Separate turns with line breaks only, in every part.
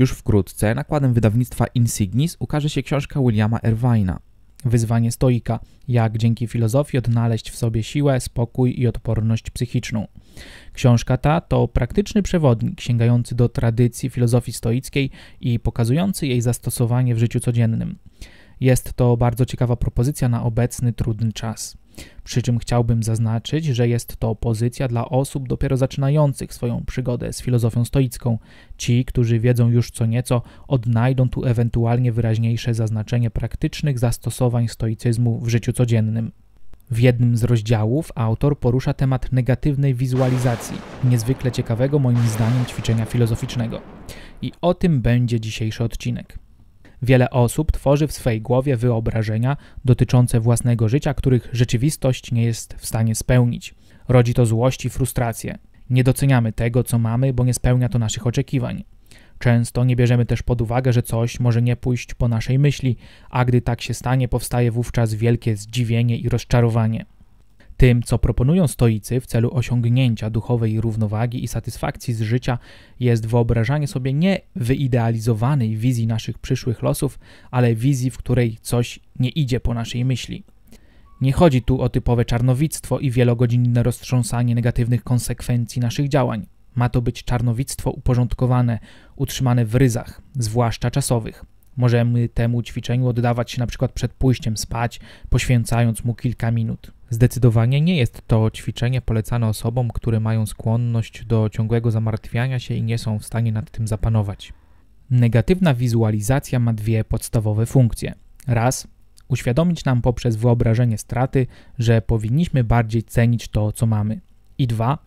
Już wkrótce nakładem wydawnictwa Insignis ukaże się książka Williama Erwina Wyzwanie stoika, jak dzięki filozofii odnaleźć w sobie siłę, spokój i odporność psychiczną. Książka ta to praktyczny przewodnik sięgający do tradycji filozofii stoickiej i pokazujący jej zastosowanie w życiu codziennym. Jest to bardzo ciekawa propozycja na obecny trudny czas. Przy czym chciałbym zaznaczyć, że jest to pozycja dla osób dopiero zaczynających swoją przygodę z filozofią stoicką. Ci, którzy wiedzą już co nieco, odnajdą tu ewentualnie wyraźniejsze zaznaczenie praktycznych zastosowań stoicyzmu w życiu codziennym. W jednym z rozdziałów autor porusza temat negatywnej wizualizacji, niezwykle ciekawego moim zdaniem ćwiczenia filozoficznego. I o tym będzie dzisiejszy odcinek. Wiele osób tworzy w swej głowie wyobrażenia dotyczące własnego życia, których rzeczywistość nie jest w stanie spełnić. Rodzi to złość i frustrację. Nie doceniamy tego, co mamy, bo nie spełnia to naszych oczekiwań. Często nie bierzemy też pod uwagę, że coś może nie pójść po naszej myśli, a gdy tak się stanie, powstaje wówczas wielkie zdziwienie i rozczarowanie. Tym, co proponują stoicy w celu osiągnięcia duchowej równowagi i satysfakcji z życia, jest wyobrażanie sobie nie wyidealizowanej wizji naszych przyszłych losów, ale wizji, w której coś nie idzie po naszej myśli. Nie chodzi tu o typowe czarnowictwo i wielogodzinne roztrząsanie negatywnych konsekwencji naszych działań. Ma to być czarnowictwo uporządkowane, utrzymane w ryzach, zwłaszcza czasowych. Możemy temu ćwiczeniu oddawać się na przykład przed pójściem spać, poświęcając mu kilka minut. Zdecydowanie nie jest to ćwiczenie polecane osobom, które mają skłonność do ciągłego zamartwiania się i nie są w stanie nad tym zapanować. Negatywna wizualizacja ma dwie podstawowe funkcje. Raz, uświadomić nam poprzez wyobrażenie straty, że powinniśmy bardziej cenić to, co mamy. I dwa,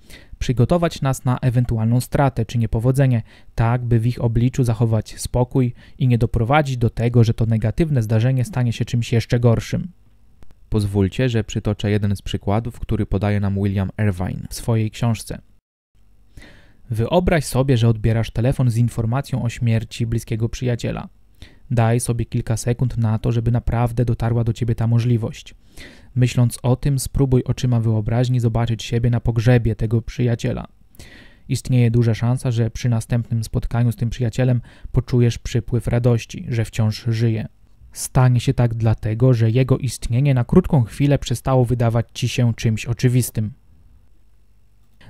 przygotować nas na ewentualną stratę czy niepowodzenie, tak by w ich obliczu zachować spokój i nie doprowadzić do tego, że to negatywne zdarzenie stanie się czymś jeszcze gorszym. Pozwólcie, że przytoczę jeden z przykładów, który podaje nam William Irvine w swojej książce. Wyobraź sobie, że odbierasz telefon z informacją o śmierci bliskiego przyjaciela. Daj sobie kilka sekund na to, żeby naprawdę dotarła do ciebie ta możliwość. Myśląc o tym, spróbuj oczyma wyobraźni zobaczyć siebie na pogrzebie tego przyjaciela. Istnieje duża szansa, że przy następnym spotkaniu z tym przyjacielem poczujesz przypływ radości, że wciąż żyje. Stanie się tak dlatego, że jego istnienie na krótką chwilę przestało wydawać ci się czymś oczywistym.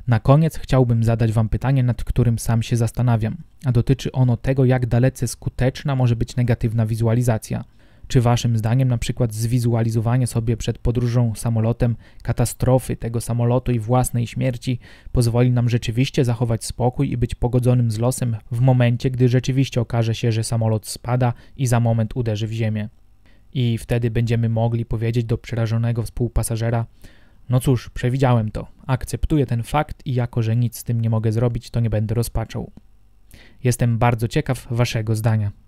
Na koniec chciałbym zadać Wam pytanie, nad którym sam się zastanawiam, a dotyczy ono tego, jak dalece skuteczna może być negatywna wizualizacja. Czy waszym zdaniem na przykład zwizualizowanie sobie przed podróżą samolotem katastrofy tego samolotu i własnej śmierci pozwoli nam rzeczywiście zachować spokój i być pogodzonym z losem w momencie, gdy rzeczywiście okaże się, że samolot spada i za moment uderzy w ziemię? I wtedy będziemy mogli powiedzieć do przerażonego współpasażera: No cóż, przewidziałem to, akceptuję ten fakt i jako, że nic z tym nie mogę zrobić, to nie będę rozpaczał. Jestem bardzo ciekaw Waszego zdania.